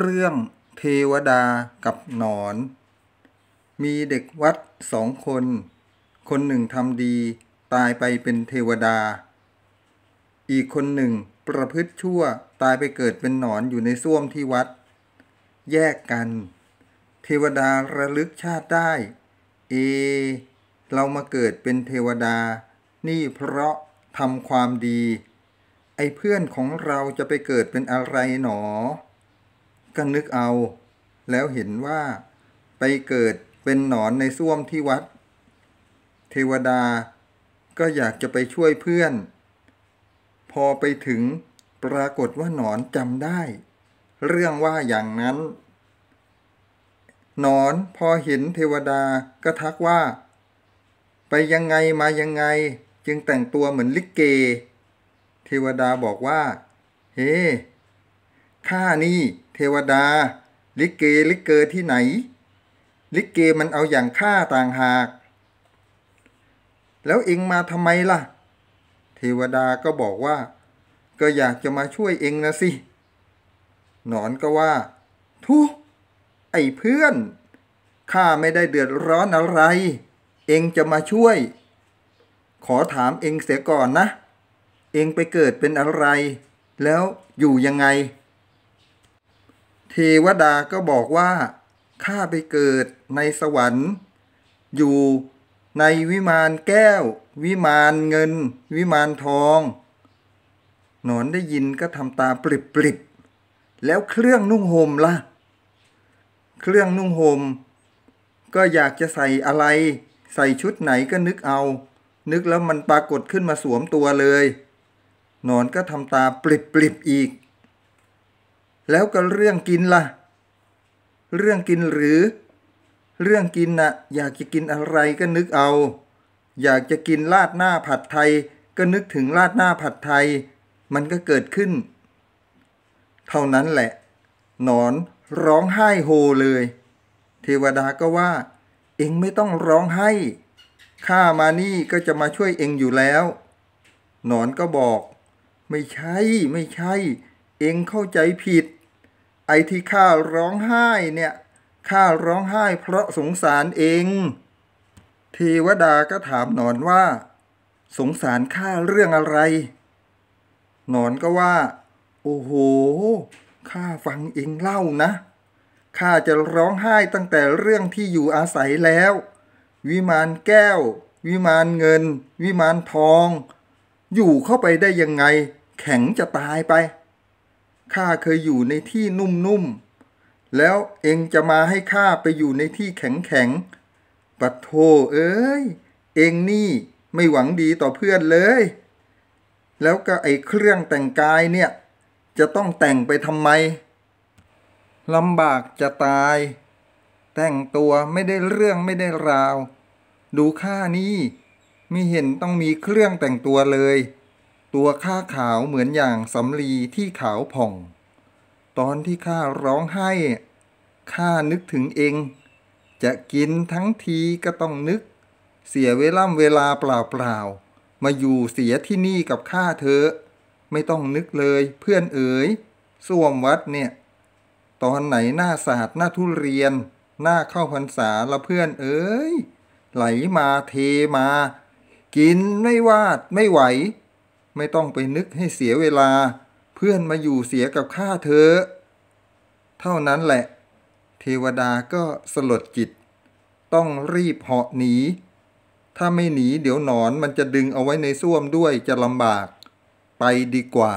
เรื่องเทวดากับหนอน มีเด็กวัดสองคน คนหนึ่งทำดีตายไปเป็นเทวดา อีกคนหนึ่ง ประพฤติชั่วตายไปเกิดเป็นหนอนอยู่ในส้วมที่วัด แยกกัน เทวดาระลึกชาติ ได้เอเรามาเกิดเป็นเทวดา นี่เพราะทำความดี ไอ้เพื่อนของเราจะไปเกิดเป็นอะไรหนอก็นึกเอา แล้วเห็นว่า ไปเกิดเป็นหนอนในส้วมที่วัด เทวดาก็อยากจะไปช่วยเพื่อน พอไปถึงปรากฏว่าหนอนจำได้ เรื่องว่าอย่างนั้น หนอนพอเห็นเทวดาก็ทักว่า ไปยังไงมายังไง จึงแต่งตัวเหมือนลิเก เทวดาบอกว่า เฮ้ข้านี่เทวดาลิเกลิเกอที่ไหน ลิเกมันเอาอย่างข้าต่างหาก แล้วเองมาทำไมล่ะ เทวดาก็บอกว่า ก็อยากจะมาช่วยเองนะสิหนอนก็ว่าทุไอ้เพื่อนข้าไม่ได้เดือดร้อนอะไร เองจะมาช่วย ขอถามเองเสียก่อนนะ เองไปเกิดเป็นอะไร แล้วอยู่ยังไงเทวดาก็บอกว่าข้าไปเกิดในสวรรค์ อยู่ในวิมานแก้ววิมานเงิน วิมานทองหนอนได้ยินก็ทำตาปริบปริบแล้วเครื่องนุ่งห่มละ่ะ เครื่องนุ่งห่มก็อยากจะใส่อะไร ใส่ชุดไหนก็นึกเอา นึกแล้วมันปรากฏขึ้นมาสวมตัวเลยหนอนก็ทำตาปริบปริบอีกแล้วก็เรื่องกินละ่ะ เรื่องกินหรือ เรื่องกินนะ่ะ อยากจะกินอะไรก็นึกเอา อยากจะกินราดหน้าผัดไทยก็นึกถึงราดหน้าผัดไทย มันก็เกิดขึ้น เท่านั้นแหละนอนร้องไห้โฮเลย เทวดาก็ว่าเองไม่ต้องร้องไห้ข้ามานี่ก็จะมาช่วยเองอยู่แล้ว หนอนก็บอก ไม่ใช่ไม่ใช่เองเข้าใจผิด ไอ้ที่ข้าร้องไห้เนี่ย ข้าร้องไห้ เพราะสงสารเองเทวดา ก็ถามนอนว่า สงสารข้าเรื่องอะไรนอนก็ว่า โอ้โห ข้าฟังเองเล่านะ ข้าจะร้องไห้ตั้งแต่เรื่องที่อยู่อาศัยแล้ว วิมานแก้ว วิมานเงิน วิมานทอง อยู่เข้าไปได้ยังไง แข็งจะตายไปข้าเคยอยู่ในที่นุ่มๆ แล้วเองจะมาให้ข้าไปอยู่ในที่แข็งๆปัดโทเอ้ย เองนี่ไม่หวังดีต่อเพื่อนเลย แล้วก็ไอ้เครื่องแต่งกายเนี่ย จะต้องแต่งไปทำไมลำบากจะตาย แต่งตัวไม่ได้เรื่องไม่ได้ราว ดูข้านี่ไม่เห็นต้องมีเครื่องแต่งตัวเลยตัวข้าขาวเหมือนอย่างสำลีที่ขาวผ่อง ตอนที่ข้าร้องไห้ข้านึกถึงเอง จะกินทั้งทีก็ต้องนึก เสียเวล่ำเวลาเปล่าๆ มาอยู่เสียที่นี่กับข้าเธอไม่ต้องนึกเลยเพื่อนเอ๋ยส้วมวัดเนี่ย ตอนไหนหน้าศาสตร์หน้าทุเรียนหน้าเข้าพรรษาละเพื่อนเอ๋ยไหลมาเทมา กินไม่วาดไม่ไหวไม่ต้องไปนึกให้เสียเวลา เพื่อนมาอยู่เสียกับข้าเธอ เท่านั้นแหละ เทวดาก็สลดจิต ต้องรีบเหาะหนี ถ้าไม่หนีเดี๋ยวหนอนมันจะดึงเอาไว้ในส้วมด้วยจะลำบาก ไปดีกว่า